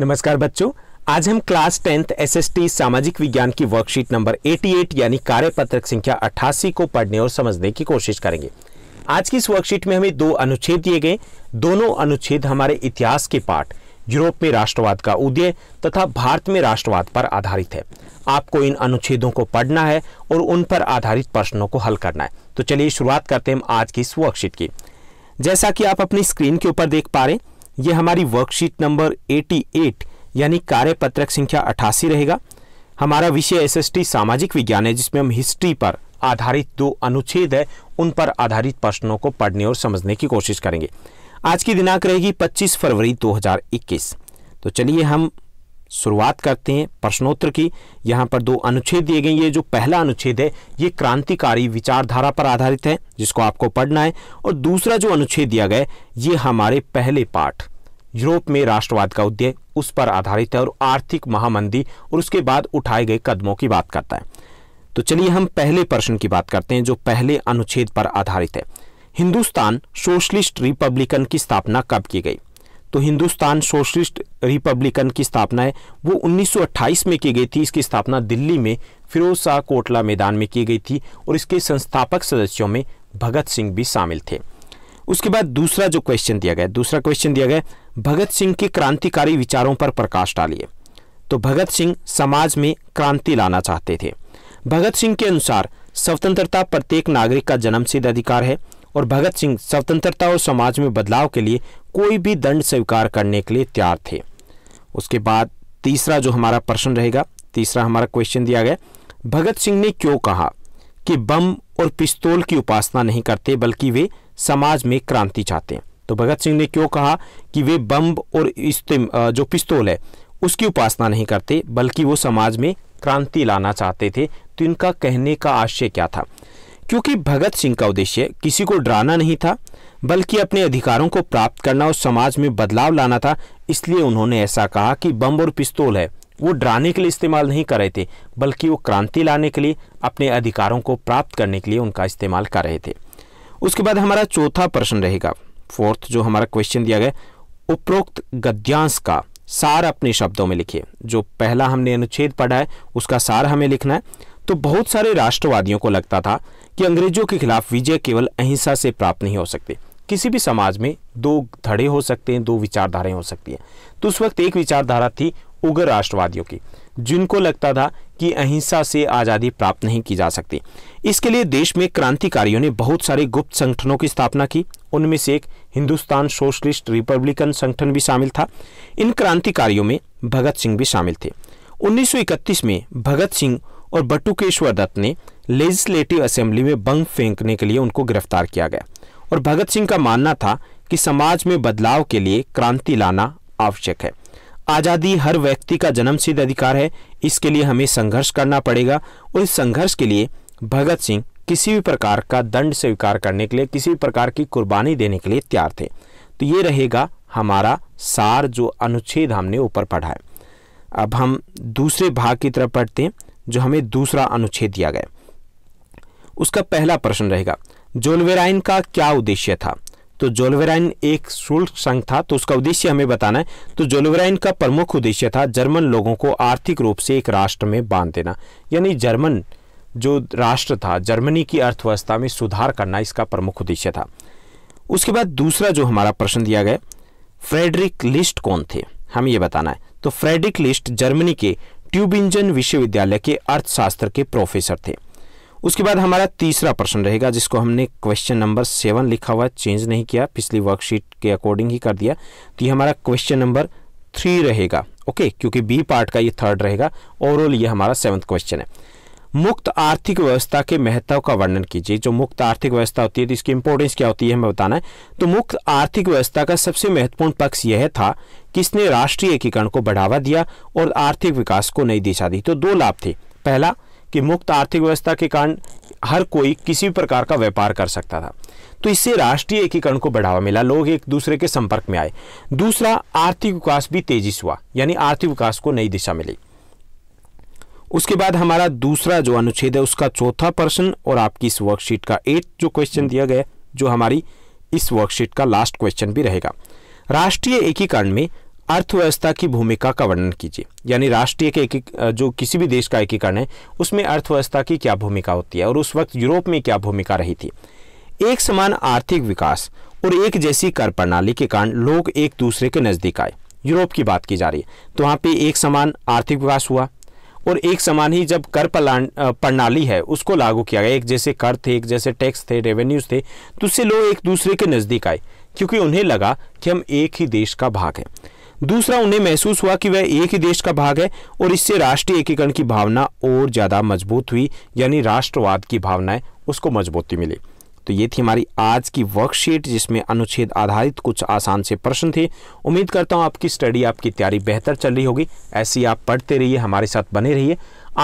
नमस्कार बच्चों आज हम क्लास टेंथ एसएसटी सामाजिक विज्ञान की वर्कशीट नंबर 88 यानी कार्यपत्रक संख्या 88 को पढ़ने और समझने की कोशिश करेंगे आज की इस वर्कशीट में हमें दो अनुच्छेद दिए गए दोनों अनुच्छेद हमारे इतिहास के पाठ यूरोप में राष्ट्रवाद का उदय तथा भारत में राष्ट्रवाद पर आधारित है आपको इन अनुच्छेदों को पढ़ना है और उन पर आधारित प्रश्नों को हल करना है तो चलिए शुरुआत करते हैं हम आज की इस वर्कशीट की जैसा कि आप अपनी स्क्रीन के ऊपर देख पा रहे हैं ये हमारी वर्कशीट नंबर 88 यानी कार्यपत्रक संख्या अठासी रहेगा हमारा विषय एसएसटी सामाजिक विज्ञान है जिसमें हम हिस्ट्री पर आधारित दो अनुच्छेद है उन पर आधारित प्रश्नों को पढ़ने और समझने की कोशिश करेंगे आज की दिनांक रहेगी 25 फरवरी 2021 तो चलिए हम शुरुआत करते हैं प्रश्नोत्तर की यहाँ पर दो अनुच्छेद दिए गए ये जो पहला अनुच्छेद है ये क्रांतिकारी विचारधारा पर आधारित है जिसको आपको पढ़ना है और दूसरा जो अनुच्छेद दिया गया ये हमारे पहले पाठ यूरोप में राष्ट्रवाद का उदय उस पर आधारित है और आर्थिक महामंदी और उसके बाद उठाए गए कदमों की बात करता है तो चलिए हम पहले प्रश्न की बात करते हैं जो पहले अनुच्छेद पर आधारित है हिंदुस्तान सोशलिस्ट रिपब्लिकन की स्थापना कब की गई तो हिंदुस्तान सोशलिस्ट रिपब्लिकन की स्थापना है वो 1928 में की गई थी इसकी स्थापना दिल्ली में फिरोज शाह कोटला मैदान में की गई थी और इसके संस्थापक सदस्यों में भगत सिंह भी शामिल थे उसके बाद दूसरा जो क्वेश्चन दिया गया दूसरा क्वेश्चन दिया गया भगत सिंह के क्रांतिकारी विचारों पर प्रकाश डालिए तो भगत सिंह समाज में क्रांति लाना चाहते थे भगत सिंह के अनुसार स्वतंत्रता प्रत्येक नागरिक का जन्मसिद्ध अधिकार है और भगत सिंह स्वतंत्रता और समाज में बदलाव के लिए कोई भी दंड स्वीकार करने के लिए तैयार थे उसके बाद तीसरा जो हमारा प्रश्न रहेगा तीसरा हमारा क्वेश्चन दिया गया भगत सिंह ने क्यों कहा कि बम और पिस्तौल की उपासना नहीं करते बल्कि वे समाज में क्रांति चाहते हैं तो भगत सिंह ने क्यों कहा कि वे बम और जो पिस्तौल है उसकी उपासना नहीं करते बल्कि वो समाज में क्रांति लाना चाहते थे तो इनका कहने का आशय क्या था क्योंकि भगत सिंह का उद्देश्य किसी को डराना नहीं था बल्कि अपने अधिकारों को प्राप्त करना और समाज में बदलाव लाना था इसलिए उन्होंने ऐसा कहा कि बम और पिस्तौल है वो डराने के लिए इस्तेमाल नहीं कर रहे थे बल्कि वो क्रांति लाने के लिए अपने अधिकारों को प्राप्त करने के लिए उनका इस्तेमाल कर रहे थे उसके बाद हमारा चौथा प्रश्न रहेगा फोर्थ जो हमारा क्वेश्चन दिया गया उपरोक्त गद्यांश का सार अपने शब्दों में लिखिए जो पहला हमने अनुच्छेद पढ़ा है उसका सार हमें लिखना है तो बहुत सारे राष्ट्रवादियों को लगता था कि अंग्रेजों के खिलाफ विजय केवल अहिंसा से प्राप्त नहीं हो सकते किसी भी समाज में दो धड़े हो सकते हैं दो विचारधाराएं हो सकती हैं तो उस वक्त एक विचारधारा थी उग्र राष्ट्रवादियों की जिनको लगता था कि अहिंसा से आज़ादी प्राप्त नहीं की जा सकती इसके लिए देश में क्रांतिकारियों ने बहुत सारे गुप्त संगठनों की स्थापना की उनमें से एक हिंदुस्तान सोशलिस्ट रिपब्लिकन संगठन भी शामिल था इन क्रांतिकारियों में भगत सिंह भी शामिल थे 1931 में भगत सिंह और बटुकेश्वर दत्त ने लेजिस्लेटिव असेंबली में बंग फेंकने के लिए उनको गिरफ्तार किया गया और भगत सिंह का मानना था कि समाज में बदलाव के लिए क्रांति लाना आवश्यक है आज़ादी हर व्यक्ति का जन्मसिद्ध अधिकार है इसके लिए हमें संघर्ष करना पड़ेगा और इस संघर्ष के लिए भगत सिंह किसी भी प्रकार का दंड स्वीकार करने के लिए किसी भी प्रकार की कुर्बानी देने के लिए तैयार थे तो ये रहेगा हमारा सार जो अनुच्छेद हमने ऊपर पढ़ा है अब हम दूसरे भाग की तरफ पढ़ते हैं जो हमें दूसरा अनुच्छेद दिया गया उसका पहला प्रश्न रहेगा जोलवेराइन का क्या उद्देश्य था तो जोलवेराइन एक शुल्क संघ था तो उसका उद्देश्य हमें बताना है तो जोलवेराइन का प्रमुख उद्देश्य था जर्मन लोगों को आर्थिक रूप से एक राष्ट्र में बांध देना यानी जर्मन जो राष्ट्र था जर्मनी की अर्थव्यवस्था में सुधार करना इसका प्रमुख उद्देश्य था उसके बाद दूसरा जो हमारा प्रश्न दिया गया फ्रेडरिक लिस्ट कौन थे हमें यह बताना है तो फ्रेडरिक लिस्ट जर्मनी के ट्यूबिंजन विश्वविद्यालय के अर्थशास्त्र के प्रोफेसर थे उसके बाद हमारा तीसरा प्रश्न रहेगा जिसको हमने क्वेश्चन नंबर सेवन लिखा हुआ चेंज नहीं किया पिछली वर्कशीट के अकॉर्डिंग ही कर दिया तो ये हमारा क्वेश्चन नंबर थ्री रहेगा ओके क्योंकि बी पार्ट का ये थर्ड रहेगा ओवरऑल ये हमारा सेवन्थ क्वेश्चन है मुक्त आर्थिक व्यवस्था के महत्व का वर्णन कीजिए जो मुक्त आर्थिक व्यवस्था होती है तो इसकी इंपॉर्टेंस क्या होती है हमें बताना है तो मुक्त आर्थिक व्यवस्था का सबसे महत्वपूर्ण पक्ष यह था कि इसने राष्ट्रीय एकीकरण को बढ़ावा दिया और आर्थिक विकास को नई दिशा दी तो दो लाभ थे पहला कि मुक्त आर्थिक व्यवस्था के कारण हर कोई किसी भी प्रकार का व्यापार कर सकता था तो इससे राष्ट्रीय एकीकरण को बढ़ावा मिला लोग एक दूसरे के संपर्क में आए दूसरा आर्थिक विकास भी तेजी से हुआ यानी आर्थिक विकास को नई दिशा मिली उसके बाद हमारा दूसरा जो अनुच्छेद है उसका चौथा प्रश्न और आपकी इस वर्कशीट का एट जो क्वेश्चन दिया गया जो हमारी इस वर्कशीट का लास्ट क्वेश्चन भी रहेगा राष्ट्रीय एकीकरण में अर्थव्यवस्था की भूमिका का वर्णन कीजिए यानी राष्ट्रीय के एक जो किसी भी देश का एकीकरण है उसमें अर्थव्यवस्था की क्या भूमिका होती है और उस वक्त यूरोप में क्या भूमिका रही थी एक समान आर्थिक विकास और एक जैसी कर प्रणाली के कारण लोग एक दूसरे के नज़दीक आए यूरोप की बात की जा रही है तो वहाँ पे एक समान आर्थिक विकास हुआ और एक समान ही जब कर प्रणाली है उसको लागू किया गया एक जैसे कर थे एक जैसे टैक्स थे रेवेन्यूज थे तो उससे लोग एक दूसरे के नज़दीक आए क्योंकि उन्हें लगा कि हम एक ही देश का भाग हैं दूसरा उन्हें महसूस हुआ कि वह एक ही देश का भाग है और इससे राष्ट्रीय एकीकरण की भावना और ज़्यादा मजबूत हुई यानी राष्ट्रवाद की भावनाएं उसको मजबूती मिली तो ये थी हमारी आज की वर्कशीट जिसमें अनुच्छेद आधारित कुछ आसान से प्रश्न थे उम्मीद करता हूँ आपकी स्टडी आपकी तैयारी बेहतर चल रही होगी ऐसी आप पढ़ते रहिए हमारे साथ बने रहिए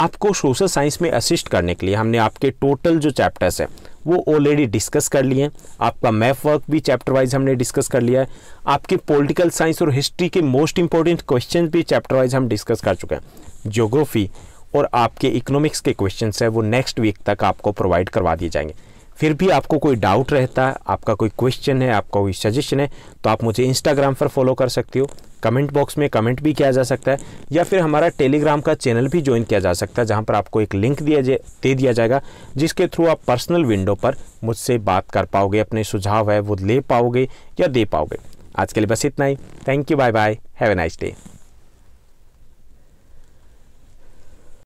आपको सोशल साइंस में असिस्ट करने के लिए हमने आपके टोटल जो चैप्टर्स हैं वो ऑलरेडी डिस्कस कर लिए हैं आपका मैप वर्क भी चैप्टर वाइज हमने डिस्कस कर लिया है आपके पॉलिटिकल साइंस और हिस्ट्री के मोस्ट इंपॉर्टेंट क्वेश्चन भी चैप्टर वाइज हम डिस्कस कर चुके हैं जोग्राफी और आपके इकोनॉमिक्स के क्वेश्चन है वो नेक्स्ट वीक तक आपको प्रोवाइड करवा दिए जाएंगे फिर भी आपको कोई डाउट रहता है आपका कोई क्वेश्चन है आपका कोई सजेशन है तो आप मुझे इंस्टाग्राम पर फॉलो कर सकते हो कमेंट बॉक्स में कमेंट भी किया जा सकता है या फिर हमारा टेलीग्राम का चैनल भी ज्वाइन किया जा सकता है जहाँ पर आपको एक लिंक दिया दे दिया जाएगा जिसके थ्रू आप पर्सनल विंडो पर मुझसे बात कर पाओगे अपने सुझाव है वो ले पाओगे या दे पाओगे आज के लिए बस इतना ही thank you bye bye have a nice day